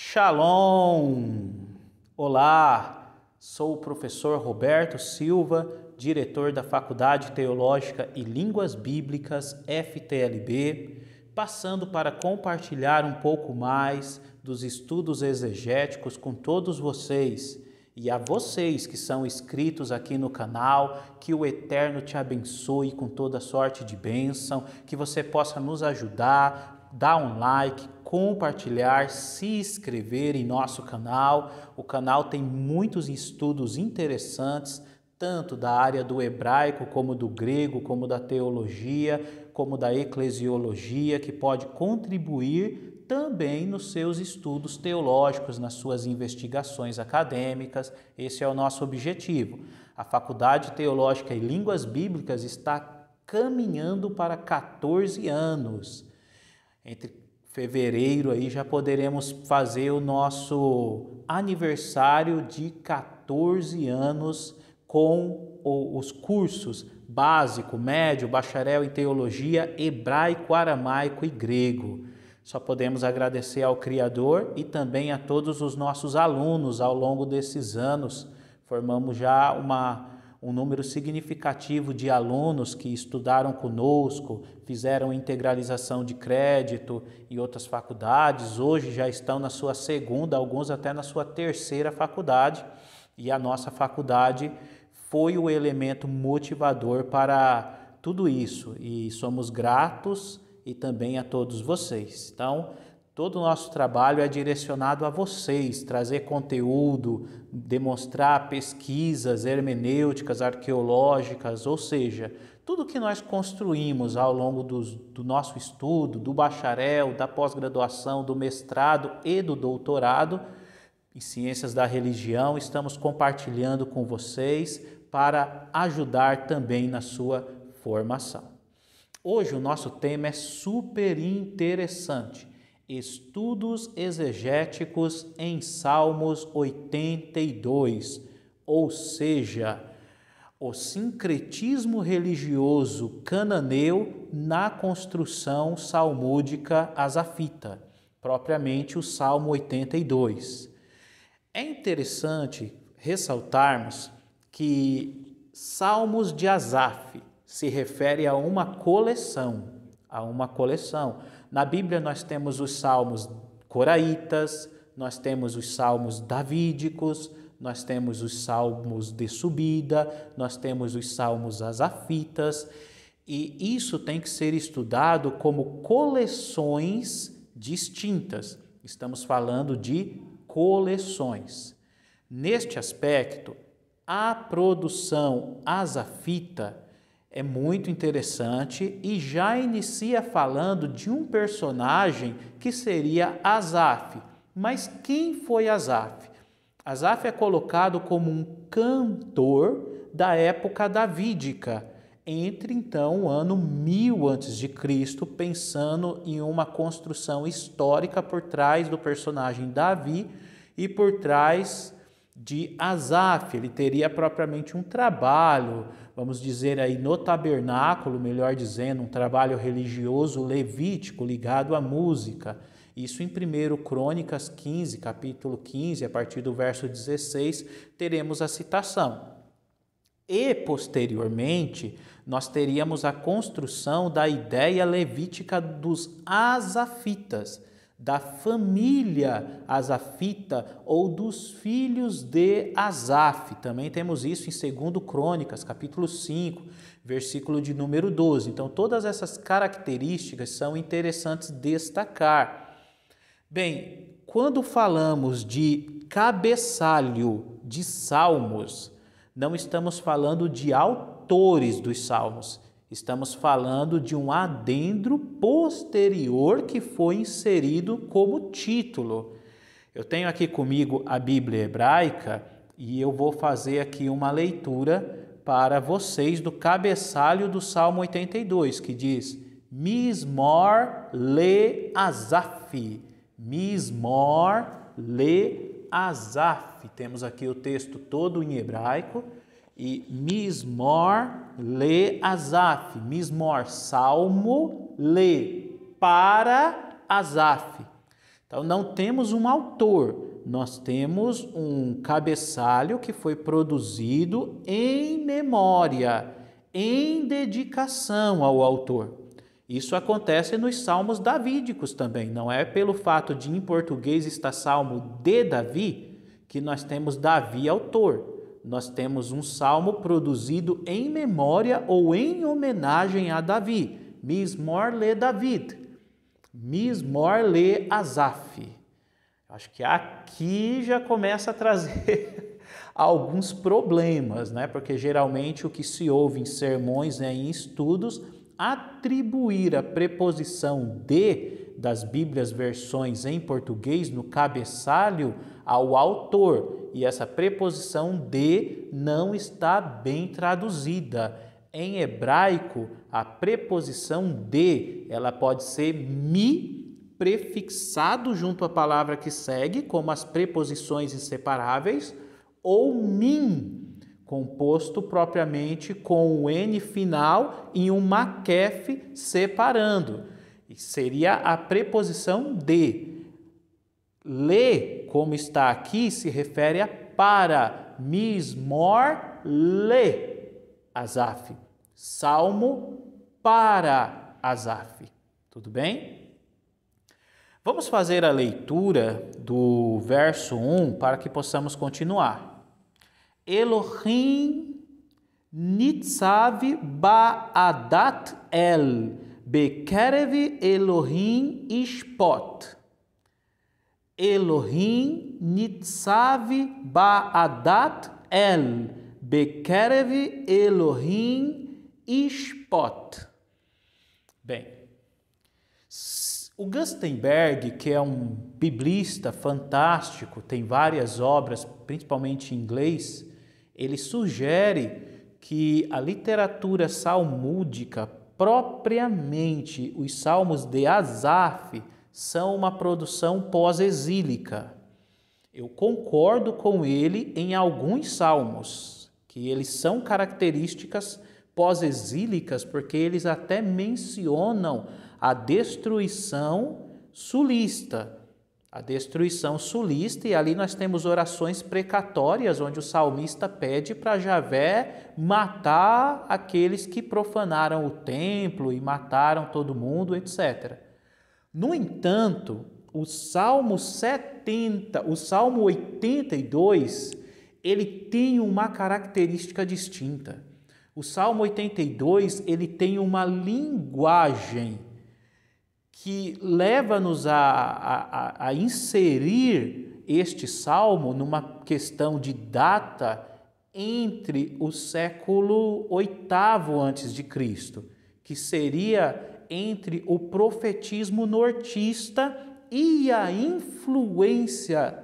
Shalom! Olá, sou o professor Roberto Silva, diretor da Faculdade Teológica e Línguas Bíblicas FTLB, passando para compartilhar um pouco mais dos estudos exegéticos com todos vocês e a vocês que são inscritos aqui no canal, que o Eterno te abençoe com toda sorte de bênção, que você possa nos ajudar, dar um like, compartilhar, se inscrever em nosso canal. O canal tem muitos estudos interessantes, tanto da área do hebraico, como do grego, como da teologia, como da eclesiologia, que pode contribuir também nos seus estudos teológicos, nas suas investigações acadêmicas. Esse é o nosso objetivo. A Faculdade Teológica e Línguas Bíblicas está caminhando para 14 anos. Entre fevereiro aí já poderemos fazer o nosso aniversário de 14 anos com os cursos básico, médio, bacharel em teologia, hebraico, aramaico e grego. Só podemos agradecer ao Criador e também a todos os nossos alunos ao longo desses anos. Formamos já uma um número significativo de alunos que estudaram conosco, fizeram integralização de crédito e outras faculdades, hoje já estão na sua segunda, alguns até na sua terceira faculdade, e a nossa faculdade foi o elemento motivador para tudo isso, e somos gratos e também a todos vocês. Então, Todo o nosso trabalho é direcionado a vocês, trazer conteúdo, demonstrar pesquisas hermenêuticas, arqueológicas, ou seja, tudo que nós construímos ao longo do nosso estudo, do bacharel, da pós-graduação, do mestrado e do doutorado em ciências da religião, estamos compartilhando com vocês para ajudar também na sua formação. Hoje o nosso tema é super interessante Estudos exegéticos em Salmos 82, ou seja, o sincretismo religioso cananeu na construção salmúdica azafita, propriamente o Salmo 82. É interessante ressaltarmos que Salmos de Azaf se refere a uma coleção a uma coleção. Na Bíblia nós temos os salmos coraitas, nós temos os salmos davídicos, nós temos os salmos de subida, nós temos os salmos azafitas, e isso tem que ser estudado como coleções distintas. Estamos falando de coleções. Neste aspecto, a produção azafita é muito interessante e já inicia falando de um personagem que seria Asaf. Mas quem foi Asaf? Asaf é colocado como um cantor da época davídica, entre então o ano 1000 antes de Cristo, pensando em uma construção histórica por trás do personagem Davi e por trás de Asaf, ele teria propriamente um trabalho, vamos dizer aí no tabernáculo, melhor dizendo, um trabalho religioso levítico ligado à música. Isso em 1 Crônicas 15, capítulo 15, a partir do verso 16, teremos a citação. E, posteriormente, nós teríamos a construção da ideia levítica dos asafitas, da família Azafita ou dos filhos de Azaf. Também temos isso em 2 Crônicas, capítulo 5, versículo de número 12. Então, todas essas características são interessantes destacar. Bem, quando falamos de cabeçalho de salmos, não estamos falando de autores dos salmos Estamos falando de um adendro posterior que foi inserido como título. Eu tenho aqui comigo a Bíblia Hebraica e eu vou fazer aqui uma leitura para vocês do cabeçalho do Salmo 82, que diz: Mismor le Azaf. Mismor le Azaf. Temos aqui o texto todo em hebraico e Mismor le Azaf. Mismor, salmo le para Azaf. Então não temos um autor, nós temos um cabeçalho que foi produzido em memória, em dedicação ao autor. Isso acontece nos salmos davídicos também, não é pelo fato de em português estar salmo de Davi que nós temos Davi autor nós temos um salmo produzido em memória ou em homenagem a Davi. Miss le David. Mismor le Azaf. Acho que aqui já começa a trazer alguns problemas, né? Porque geralmente o que se ouve em sermões, né, em estudos, atribuir a preposição de das Bíblias versões em português no cabeçalho ao autor e essa preposição de não está bem traduzida. Em hebraico, a preposição de, ela pode ser mi prefixado junto à palavra que segue, como as preposições inseparáveis, ou min, composto propriamente com o n final e um makef separando. e Seria a preposição de. Le, como está aqui, se refere a para, mismor, le, Azaf Salmo para Azaf. Tudo bem? Vamos fazer a leitura do verso 1 para que possamos continuar. Elohim nitzav ba'adat el, bekerev Elohim ispot. Elohim nitzav ba'adat el bekerev Elohim ishpot. Bem, o Gustenberg, que é um biblista fantástico, tem várias obras, principalmente em inglês, ele sugere que a literatura salmúdica, propriamente os salmos de Asaf, são uma produção pós-exílica. Eu concordo com ele em alguns salmos, que eles são características pós-exílicas, porque eles até mencionam a destruição sulista. A destruição sulista, e ali nós temos orações precatórias, onde o salmista pede para Javé matar aqueles que profanaram o templo e mataram todo mundo, etc. No entanto, o Salmo 70, o Salmo 82, ele tem uma característica distinta. O Salmo 82, ele tem uma linguagem que leva-nos a, a, a, inserir este salmo numa questão de data entre o século oitavo antes de Cristo, que seria entre o profetismo nortista e a influência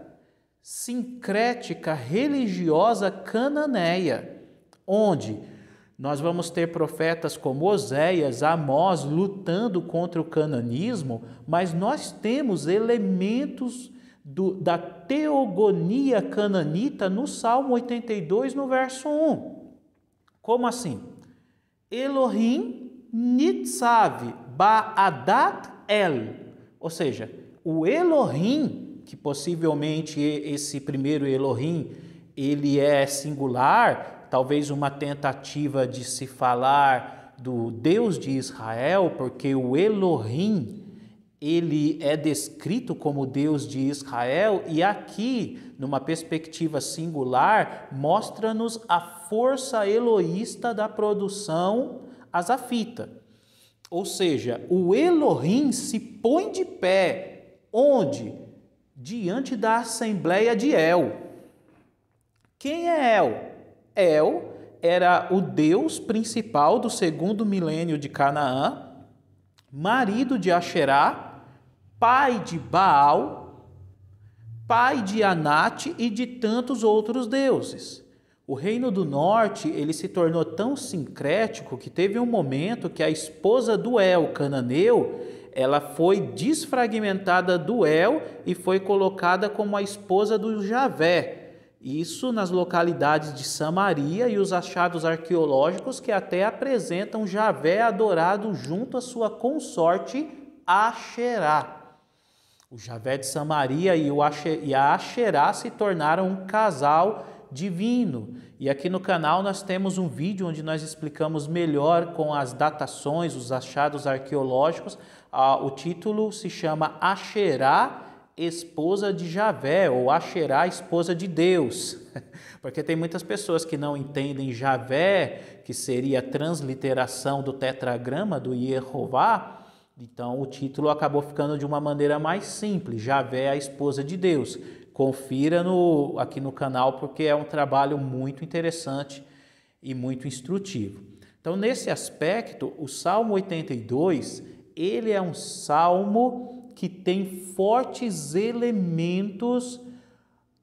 sincrética religiosa cananeia, onde nós vamos ter profetas como Oséias, Amós lutando contra o cananismo, mas nós temos elementos do, da teogonia cananita no Salmo 82, no verso 1. Como assim? Elohim Nitzav Ba'adat El, ou seja, o Elohim, que possivelmente esse primeiro Elohim, ele é singular, talvez uma tentativa de se falar do Deus de Israel, porque o Elohim, ele é descrito como Deus de Israel e aqui, numa perspectiva singular, mostra-nos a força eloísta da produção Azafita. Ou seja, o Elohim se põe de pé onde? Diante da assembleia de El. Quem é El? El era o deus principal do segundo milênio de Canaã, marido de Asherá, pai de Baal, pai de Anate e de tantos outros deuses. O reino do norte ele se tornou tão sincrético que teve um momento que a esposa do El, cananeu, ela foi desfragmentada do El e foi colocada como a esposa do Javé. Isso nas localidades de Samaria e os achados arqueológicos que até apresentam Javé adorado junto à sua consorte Asherá. O Javé de Samaria e, o Asher, e a Asherá se tornaram um casal divino. E aqui no canal nós temos um vídeo onde nós explicamos melhor com as datações, os achados arqueológicos. Ah, o título se chama Acherá, esposa de Javé, ou Acherá, esposa de Deus. Porque tem muitas pessoas que não entendem Javé, que seria a transliteração do tetragrama do Yehová, então o título acabou ficando de uma maneira mais simples: Javé, a esposa de Deus confira no, aqui no canal, porque é um trabalho muito interessante e muito instrutivo. Então, nesse aspecto, o Salmo 82, ele é um salmo que tem fortes elementos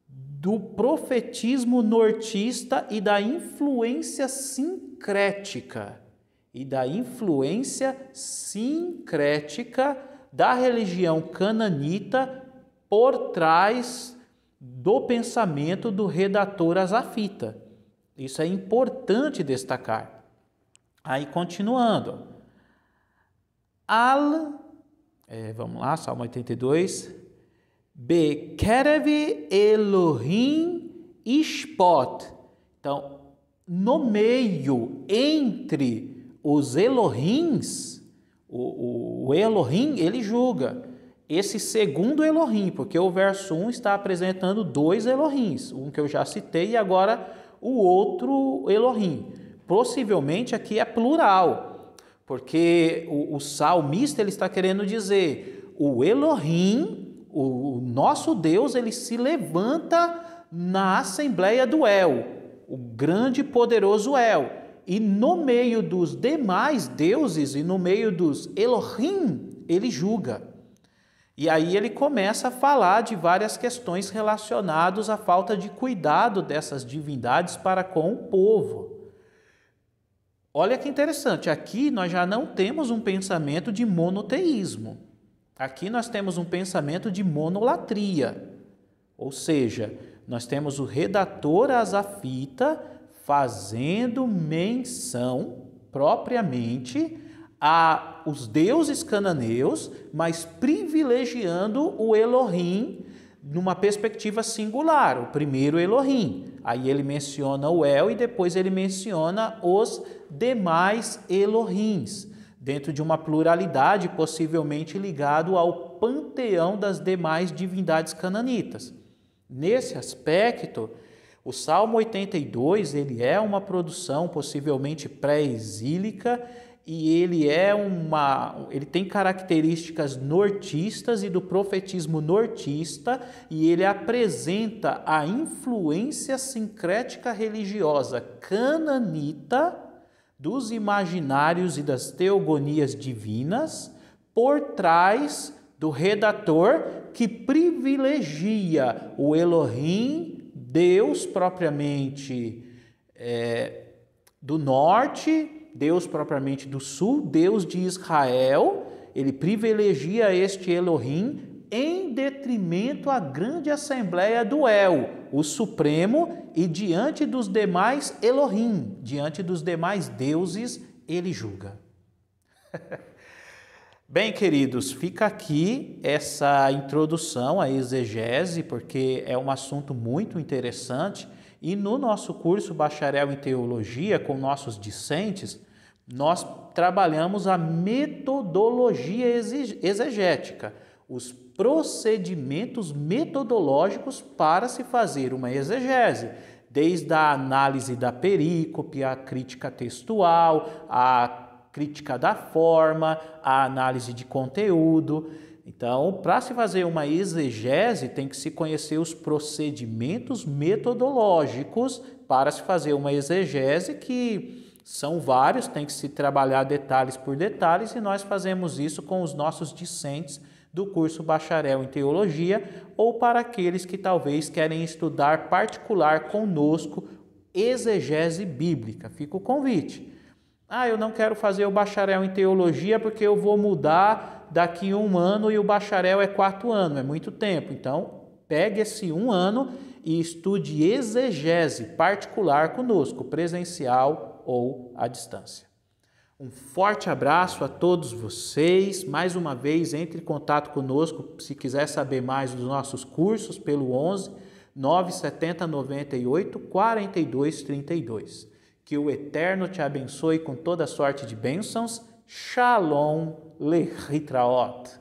do profetismo nortista e da influência sincrética e da influência sincrética da religião cananita por trás do pensamento do redator azafita. Isso é importante destacar. Aí, continuando. Al, é, vamos lá, Salmo 82. Bekerev Elohim Ispot. Então, no meio, entre os Elohims, o, o, o Elohim, ele julga esse segundo Elohim, porque o verso 1 está apresentando dois Elohims, um que eu já citei e agora o outro Elohim. Possivelmente aqui é plural, porque o, o salmista ele está querendo dizer o Elohim, o, o nosso Deus, ele se levanta na assembleia do El, o grande e poderoso El. E no meio dos demais deuses e no meio dos Elohim, ele julga. E aí ele começa a falar de várias questões relacionadas à falta de cuidado dessas divindades para com o povo. Olha que interessante, aqui nós já não temos um pensamento de monoteísmo. Aqui nós temos um pensamento de monolatria. Ou seja, nós temos o redator Asafita fazendo menção propriamente a os deuses cananeus, mas privilegiando o Elohim numa perspectiva singular, o primeiro Elohim. Aí ele menciona o El e depois ele menciona os demais Elohims, dentro de uma pluralidade possivelmente ligado ao panteão das demais divindades cananitas. Nesse aspecto, o Salmo 82, ele é uma produção possivelmente pré-exílica e ele é uma ele tem características nortistas e do profetismo nortista e ele apresenta a influência sincrética religiosa cananita dos imaginários e das teogonias divinas por trás do redator que privilegia o Elohim Deus propriamente é, do norte, Deus propriamente do sul, Deus de Israel, ele privilegia este Elohim em detrimento à grande assembleia do El, o Supremo, e diante dos demais Elohim, diante dos demais deuses, ele julga. Bem, queridos, fica aqui essa introdução à exegese, porque é um assunto muito interessante. E no nosso curso Bacharel em Teologia, com nossos discentes, nós trabalhamos a metodologia exegética, os procedimentos metodológicos para se fazer uma exegese, desde a análise da perícope, a crítica textual, a crítica da forma, a análise de conteúdo. Então, para se fazer uma exegese, tem que se conhecer os procedimentos metodológicos para se fazer uma exegese, que são vários, tem que se trabalhar detalhes por detalhes, e nós fazemos isso com os nossos discentes do curso Bacharel em Teologia ou para aqueles que talvez querem estudar particular conosco exegese bíblica. Fica o convite. Ah, eu não quero fazer o bacharel em teologia porque eu vou mudar daqui um ano e o bacharel é quatro anos, é muito tempo. Então, pegue esse um ano e estude exegese particular conosco, presencial ou à distância. Um forte abraço a todos vocês. Mais uma vez, entre em contato conosco se quiser saber mais dos nossos cursos pelo 11 970 98 42 32. Que o Eterno te abençoe com toda sorte de bênçãos. Shalom Lehitraot.